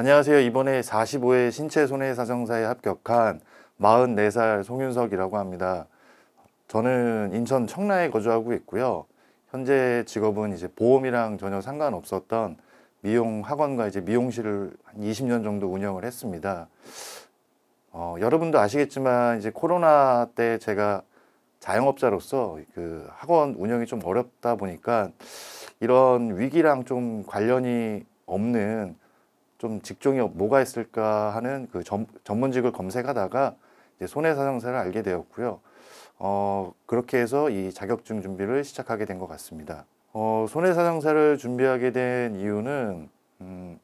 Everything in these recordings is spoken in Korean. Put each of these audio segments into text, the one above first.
안녕하세요. 이번에 45회 신체 손해사정사에 합격한 44살 송윤석이라고 합니다. 저는 인천 청라에 거주하고 있고요. 현재 직업은 이제 보험이랑 전혀 상관없었던 미용 학원과 이제 미용실을 한 20년 정도 운영을 했습니다. 어, 여러분도 아시겠지만 이제 코로나 때 제가 자영업자로서 그 학원 운영이 좀 어렵다 보니까 이런 위기랑 좀 관련이 없는 좀 직종이 뭐가 있을까 하는 그 점, 전문직을 검색하다가 이제 손해사정사를 알게 되었고요. 어, 그렇게 해서 이 자격증 준비를 시작하게 된 것 같습니다. 어, 손해사정사를 준비하게 된 이유는 음,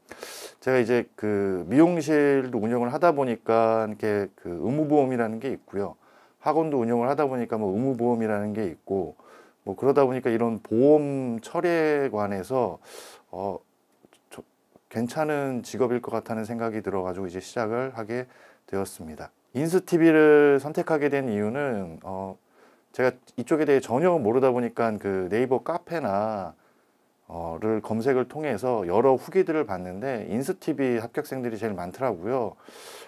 제가 이제 그 미용실 운영을 하다 보니까 이렇게 그 의무보험이라는 게 있고요. 학원도 운영을 하다 보니까 뭐 의무보험이라는 게 있고 뭐 그러다 보니까 이런 보험 처리에 관해서 어, 괜찮은 직업일 것 같다는 생각이 들어가지고 이제 시작을 하게 되었습니다. 인스TV를 선택하게 된 이유는 어, 제가 이쪽에 대해 전혀 모르다 보니까 그 네이버 카페나 어를 검색을 통해서 여러 후기들을 봤는데 인스TV 합격생들이 제일 많더라고요.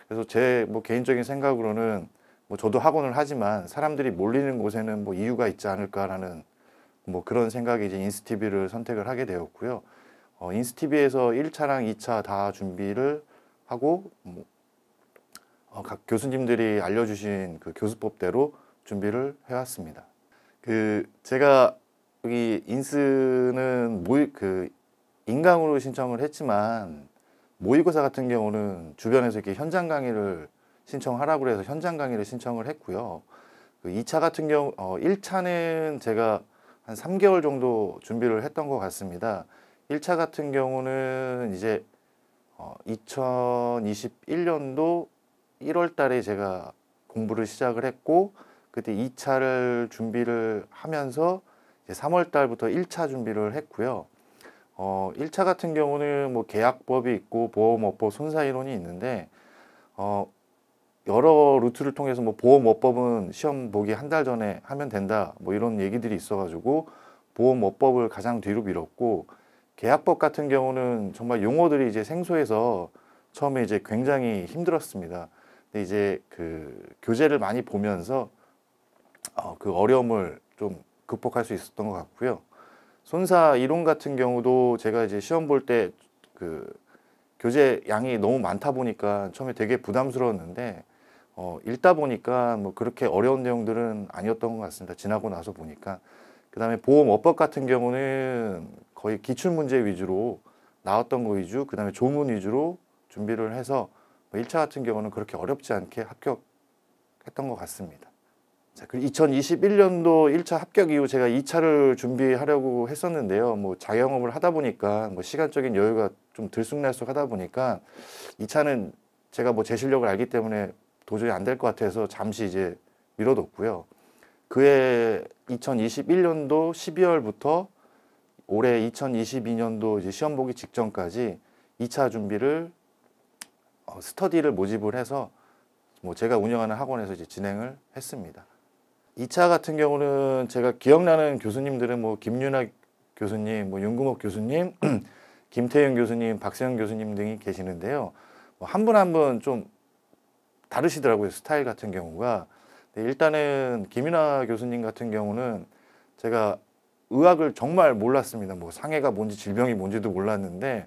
그래서 제 뭐 개인적인 생각으로는 뭐 저도 학원을 하지만 사람들이 몰리는 곳에는 뭐 이유가 있지 않을까라는 뭐 그런 생각이 이제 인스티비를 선택을 하게 되었고요. 어, 인스티비에서 1차랑 2차 다 준비를 하고 뭐, 어, 각 교수님들이 알려주신 그 교수법대로 준비를 해왔습니다. 그 제가 여기 인스는 모의 그 인강으로 신청을 했지만 모의고사 같은 경우는 주변에서 이렇게 현장 강의를 신청하라고 해서 현장 강의를 신청을 했고요. 그 2차 같은 경우 어, 1차는 제가 한 3개월 정도 준비를 했던 것 같습니다. 1차 같은 경우는 이제 어, 2021년도 1월 달에 제가 공부를 시작을 했고 그때 2차를 준비를 하면서 3월 달부터 1차 준비를 했고요. 어, 1차 같은 경우는 뭐 계약법이 있고 보험업법 손사이론이 있는데 어, 여러 루트를 통해서 뭐 보험업법은 시험 보기 한 달 전에 하면 된다 뭐 이런 얘기들이 있어가지고 보험업법을 가장 뒤로 밀었고 계약법 같은 경우는 정말 용어들이 이제 생소해서 처음에 이제 굉장히 힘들었습니다. 근데 이제 그 교재를 많이 보면서 어, 그 어려움을 좀 극복할 수 있었던 것 같고요. 손사 이론 같은 경우도 제가 이제 시험 볼 때 그 교재 양이 너무 많다 보니까 처음에 되게 부담스러웠는데 어, 읽다 보니까 뭐 그렇게 어려운 내용들은 아니었던 것 같습니다. 지나고 나서 보니까 그다음에 보험업법 같은 경우는 거의 기출문제 위주로 나왔던 거 위주, 그다음에 조문 위주로 준비를 해서 뭐 1차 같은 경우는 그렇게 어렵지 않게 합격했던 것 같습니다. 자, 그리고 2021년도 1차 합격 이후 제가 2차를 준비하려고 했었는데요. 뭐 자영업을 하다 보니까 뭐 시간적인 여유가 좀 들쑥날쑥 하다 보니까 2차는 제가 뭐 제 실력을 알기 때문에 도저히 안될 것 같아서 잠시 이제 미뤄뒀고요. 그해 2021년도 12월부터 올해 2022년도 이제 시험 보기 직전까지 2차 준비를 어, 스터디를 모집을 해서 뭐 제가 운영하는 학원에서 이제 진행을 했습니다. 2차 같은 경우는 제가 기억나는 교수님들은 뭐 김윤아 교수님, 뭐 윤금옥 교수님, 김태윤 교수님, 박세영 교수님 등이 계시는데요. 뭐 한분 한 분 좀 다르시더라고요. 스타일 같은 경우가 네, 일단은 김이나 교수님 같은 경우는 제가 의학을 정말 몰랐습니다. 뭐 상해가 뭔지 질병이 뭔지도 몰랐는데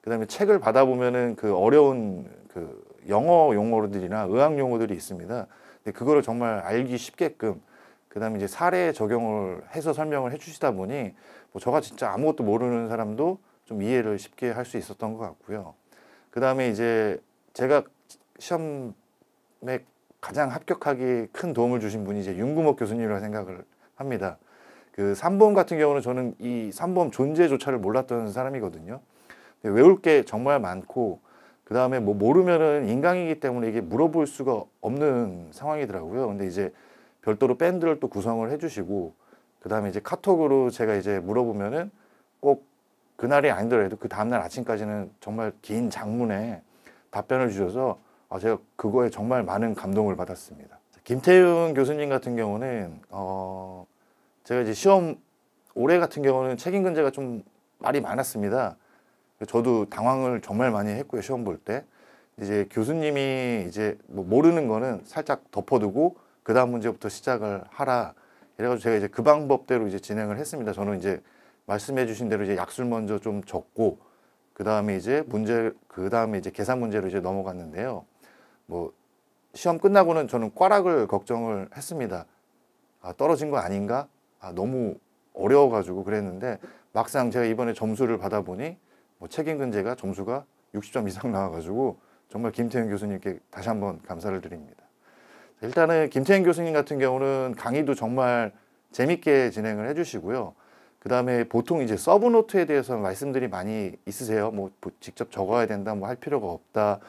그다음에 책을 받아보면은 그 어려운 그 영어 용어들이나 의학 용어들이 있습니다. 근데 그거를 정말 알기 쉽게끔 그다음에 이제 사례 적용을 해서 설명을 해주시다 보니 뭐 저가 진짜 아무것도 모르는 사람도 좀 이해를 쉽게 할 수 있었던 것 같고요. 그다음에 이제 제가 시험에 가장 합격하기 큰 도움을 주신 분이 이제 윤구목 교수님이라고 생각을 합니다. 그 삼보험 같은 경우는 저는 이 삼보험 존재조차를 몰랐던 사람이거든요. 외울 게 정말 많고 그 다음에 뭐 모르면은 인강이기 때문에 이게 물어볼 수가 없는 상황이더라고요. 근데 이제 별도로 밴드를 또 구성을 해주시고 그 다음에 이제 카톡으로 제가 이제 물어보면은 꼭 그날이 아니더라도 그 다음날 아침까지는 정말 긴 장문에 답변을 주셔서 아, 제가 그거에 정말 많은 감동을 받았습니다. 김태윤 교수님 같은 경우는 어, 제가 이제 시험 올해 같은 경우는 책임근제가 좀 말이 많았습니다. 저도 당황을 정말 많이 했고요 시험 볼 때. 이제 교수님이 이제 뭐 모르는 거는 살짝 덮어두고 그 다음 문제부터 시작을 하라. 이래가지고 제가 이제 그 방법대로 이제 진행을 했습니다. 저는 이제 말씀해주신 대로 이제 약술 먼저 좀 적고 그 다음에 이제 문제 그 다음에 이제 계산 문제로 이제 넘어갔는데요. 뭐 시험 끝나고는 저는 꽈락을 걱정을 했습니다. 아, 떨어진 거 아닌가? 아, 너무 어려워가지고 그랬는데 막상 제가 이번에 점수를 받아보니 뭐 책임근제가 점수가 60점 이상 나와가지고 정말 김태현 교수님께 다시 한번 감사를 드립니다. 일단은 김태현 교수님 같은 경우는 강의도 정말 재밌게 진행을 해주시고요. 그 다음에 보통 이제 서브노트에 대해서 말씀들이 많이 있으세요. 뭐 직접 적어야 된다, 뭐 할 필요가 없다.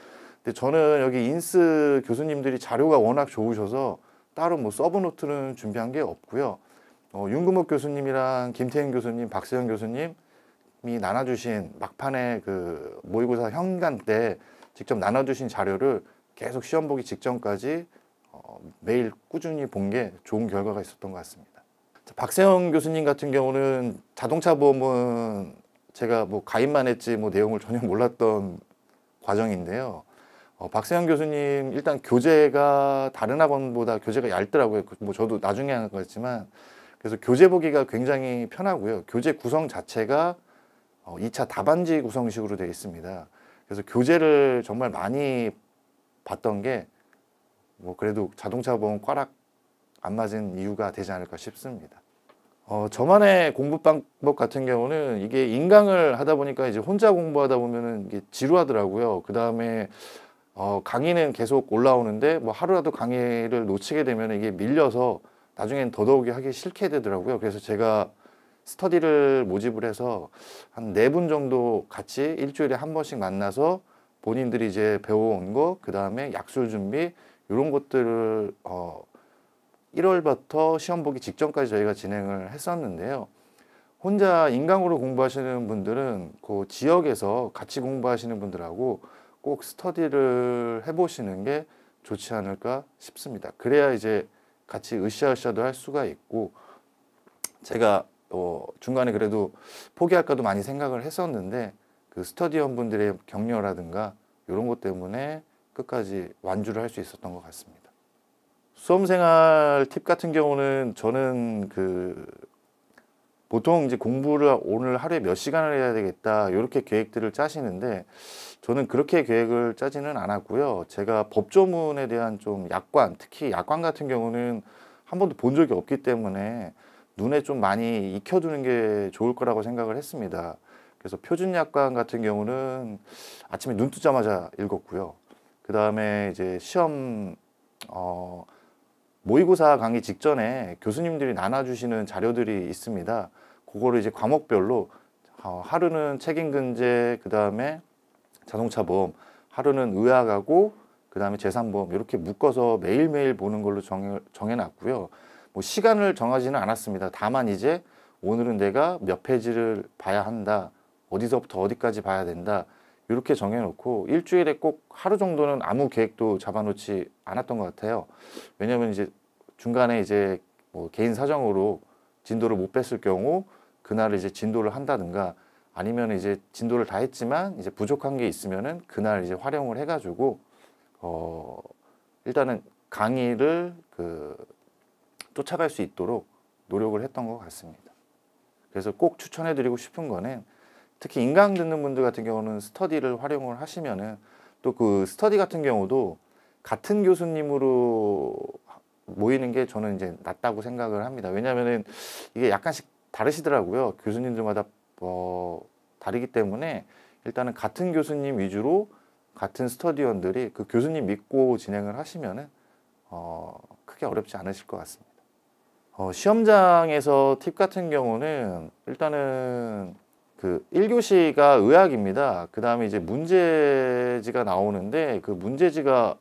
근데 저는 여기 인스 교수님들이 자료가 워낙 좋으셔서 따로 뭐 서브노트는 준비한 게 없고요. 어, 윤금옥 교수님이랑 김태현 교수님, 박세현 교수님이 나눠주신 막판에 그 모의고사 현간 때 직접 나눠주신 자료를 계속 시험 보기 직전까지 어, 매일 꾸준히 본 게 좋은 결과가 있었던 것 같습니다. 자, 박세현 교수님 같은 경우는 자동차 보험은 제가 뭐 가입만 했지 뭐 내용을 전혀 몰랐던 과정인데요. 어, 박세현 교수님 일단 교재가 다른 학원보다 교재가 얇더라고요. 그 뭐 저도 나중에 한 거였지만 그래서 교재 보기가 굉장히 편하고요. 교재 구성 자체가 어, 2차 답안지 구성식으로 되어 있습니다. 그래서 교재를 정말 많이 봤던 게 뭐 그래도 자동차 보험 꽈락 안 맞은 이유가 되지 않을까 싶습니다. 어, 저만의 공부 방법 같은 경우는 이게 인강을 하다 보니까 이제 혼자 공부하다 보면은 이게 지루하더라고요. 그 다음에 어, 강의는 계속 올라오는데 뭐 하루라도 강의를 놓치게 되면 이게 밀려서 나중엔 더더욱이 하기 싫게 되더라고요. 그래서 제가 스터디를 모집을 해서 한 네 분 정도 같이 일주일에 한 번씩 만나서 본인들이 이제 배워온 거, 그 다음에 약술 준비, 이런 것들을 어, 1월부터 시험 보기 직전까지 저희가 진행을 했었는데요. 혼자 인강으로 공부하시는 분들은 그 지역에서 같이 공부하시는 분들하고 꼭 스터디를 해보시는 게 좋지 않을까 싶습니다. 그래야 이제 같이 으쌰으쌰도 할 수가 있고 제가 어 중간에 그래도 포기할까도 많이 생각을 했었는데 그 스터디원 분들의 격려라든가 이런 것 때문에 끝까지 완주를 할 수 있었던 것 같습니다. 수험생활 팁 같은 경우는 저는 그 보통 이제 공부를 오늘 하루에 몇 시간을 해야 되겠다 이렇게 계획들을 짜시는데 저는 그렇게 계획을 짜지는 않았고요. 제가 법조문에 대한 좀 약관, 특히 약관 같은 경우는 한 번도 본 적이 없기 때문에 눈에 좀 많이 익혀두는 게 좋을 거라고 생각을 했습니다. 그래서 표준 약관 같은 경우는 아침에 눈 뜨자마자 읽었고요. 그 다음에 이제 시험 어, 모의고사 강의 직전에 교수님들이 나눠주시는 자료들이 있습니다. 그거를 이제 과목별로 어, 하루는 책임근제, 그 다음에 자동차 보험, 하루는 의학하고 그 다음에 재산보험 이렇게 묶어서 매일매일 보는 걸로 정해, 정해놨고요. 뭐 시간을 정하지는 않았습니다. 다만 이제 오늘은 내가 몇 페이지를 봐야 한다. 어디서부터 어디까지 봐야 된다. 이렇게 정해놓고 일주일에 꼭 하루 정도는 아무 계획도 잡아놓지 않았던 것 같아요. 왜냐하면 이제 중간에 이제 뭐 개인 사정으로 진도를 못 뺐을 경우 그날 이제 진도를 한다든가 아니면 이제 진도를 다 했지만 이제 부족한 게 있으면은 그날 이제 활용을 해가지고 어 일단은 강의를 그 쫓아갈 수 있도록 노력을 했던 것 같습니다. 그래서 꼭 추천해드리고 싶은 거는 특히 인강 듣는 분들 같은 경우는 스터디를 활용을 하시면은 또 그 스터디 같은 경우도 같은 교수님으로 모이는 게 저는 이제 낫다고 생각을 합니다. 왜냐면은 이게 약간씩 다르시더라고요. 교수님들마다 어, 다르기 때문에 일단은 같은 교수님 위주로 같은 스터디원들이 그 교수님 믿고 진행을 하시면은 어, 크게 어렵지 않으실 것 같습니다. 어, 시험장에서 팁 같은 경우는 일단은 그 1교시가 의학입니다. 그 다음에 이제 문제지가 나오는데 그 문제지가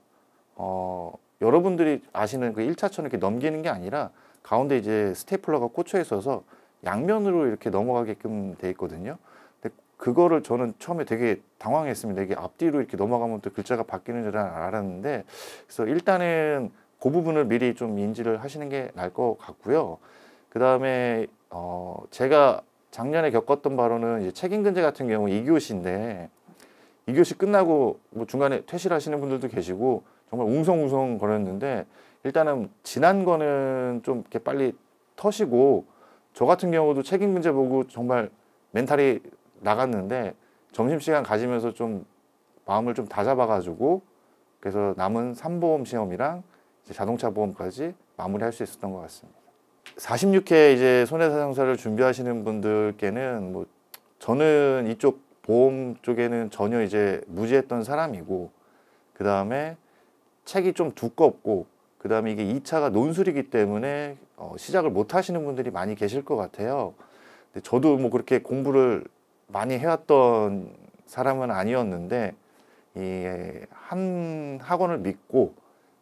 어, 여러분들이 아시는 그1차천럼 이렇게 넘기는 게 아니라 가운데 이제 스테플러가 꽂혀 있어서 양면으로 이렇게 넘어가게끔 돼 있거든요. 근데 그거를 저는 처음에 되게 당황했습니다. 이게 앞뒤로 이렇게 넘어가면 또 글자가 바뀌는 줄 알았는데 그래서 일단은 그 부분을 미리 좀 인지를 하시는 게 나을 것 같고요. 그 다음에 어 제가 작년에 겪었던 바로는 이제 책임근제 같은 경우 2교시인데 2교시 끝나고 뭐 중간에 퇴실하시는 분들도 계시고 정말 웅성웅성 거렸는데 일단은 지난 거는 좀 이렇게 빨리 터시고 저 같은 경우도 책임 문제 보고 정말 멘탈이 나갔는데 점심시간 가지면서 좀 마음을 좀 다잡아가지고 그래서 남은 산보험 시험이랑 자동차 보험까지 마무리할 수 있었던 것 같습니다. 46회 이제 손해사상사를 준비하시는 분들께는 뭐 저는 이쪽 보험 쪽에는 전혀 이제 무지했던 사람이고 그 다음에 책이 좀 두껍고 그 다음에 이게 2차가 논술이기 때문에 어, 시작을 못 하시는 분들이 많이 계실 것 같아요. 근데 저도 뭐 그렇게 공부를 많이 해왔던 사람은 아니었는데 이한 예, 학원을 믿고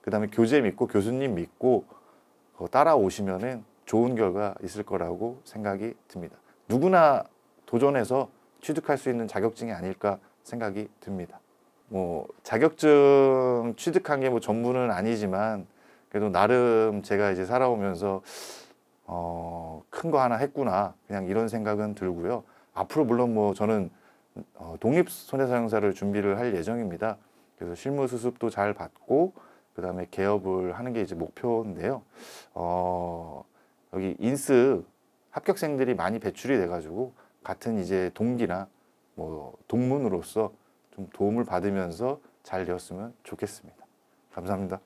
그 다음에 교재 믿고 교수님 믿고 어, 따라오시면은 좋은 결과 있을 거라고 생각이 듭니다. 누구나 도전해서 취득할 수 있는 자격증이 아닐까 생각이 듭니다. 뭐 자격증 취득한 게 뭐 전부는 아니지만 그래도 나름 제가 이제 살아오면서 어, 큰 거 하나 했구나 그냥 이런 생각은 들고요. 앞으로 물론 뭐 저는 어, 독립 손해사용사를 준비를 할 예정입니다. 그래서 실무 수습도 잘 받고 그 다음에 개업을 하는 게 이제 목표인데요. 어, 여기 인스 합격생들이 많이 배출이 돼가지고 같은 이제 동기나 뭐 동문으로서 좀 도움을 받으면서 잘 되었으면 좋겠습니다. 감사합니다.